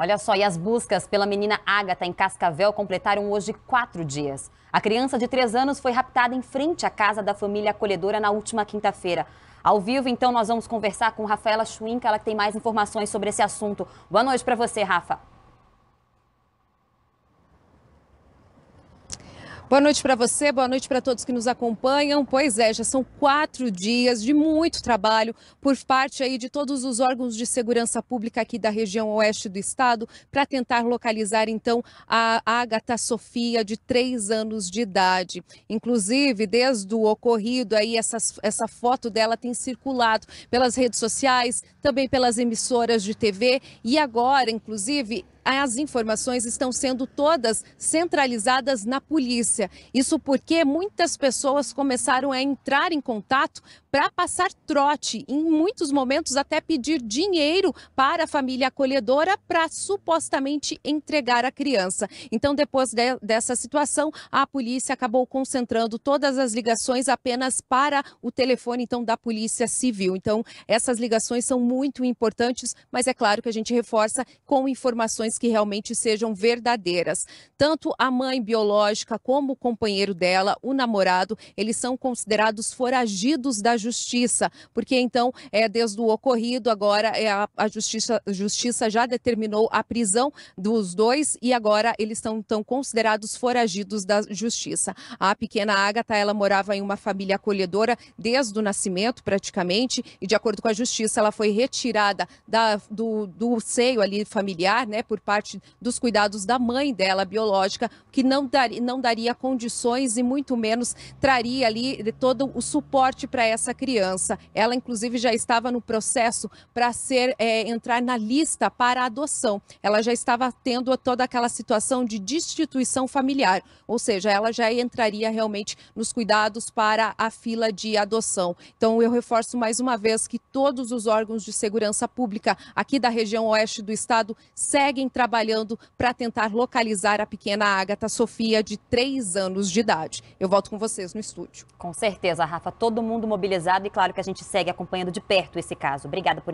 Olha só, e as buscas pela menina Ágata em Cascavel completaram hoje quatro dias. A criança de três anos foi raptada em frente à casa da família acolhedora na última quinta-feira. Ao vivo, então, nós vamos conversar com Rafaela Schwinka, ela que tem mais informações sobre esse assunto. Boa noite para você, Rafa. Boa noite para você, boa noite para todos que nos acompanham. Pois é, já são quatro dias de muito trabalho por parte aí de todos os órgãos de segurança pública aqui da região oeste do estado para tentar localizar então a Agatha Sofia de três anos de idade. Inclusive, desde o ocorrido aí essas, essa foto dela tem circulado pelas redes sociais, também pelas emissoras de TV e agora, inclusive, as informações estão sendo todas centralizadas na polícia. Isso porque muitas pessoas começaram a entrar em contato para passar trote, em muitos momentos até pedir dinheiro para a família acolhedora para supostamente entregar a criança. Então, depois de, dessa situação, a polícia acabou concentrando todas as ligações apenas para o telefone então da Polícia Civil. Então, essas ligações são muito importantes, mas é claro que a gente reforça com informações que realmente sejam verdadeiras. Tanto a mãe biológica como o companheiro dela, o namorado, eles são considerados foragidos da justiça, porque então, é desde o ocorrido, agora é a, a justiça, justiça já determinou a prisão dos dois e agora eles estão então considerados foragidos da justiça. A pequena Agatha, ela morava em uma família acolhedora desde o nascimento, praticamente, e de acordo com a justiça, ela foi retirada da, do, do seio ali familiar, né, por por parte dos cuidados da mãe dela, biológica, que não daria, não daria condições e muito menos traria ali eh, todo o suporte para essa criança. Ela, inclusive, já estava no processo para ser é, entrar na lista para adoção. Ela já estava tendo toda aquela situação de destituição familiar, ou seja, ela já entraria realmente nos cuidados para a fila de adoção. Então, eu reforço mais uma vez que todos os órgãos de segurança pública aqui da região oeste do estado seguem trabalhando para tentar localizar a pequena Agatha Sofia, de 3 anos de idade. Eu volto com vocês no estúdio. Com certeza, Rafa. Todo mundo mobilizado e claro que a gente segue acompanhando de perto esse caso. Obrigada por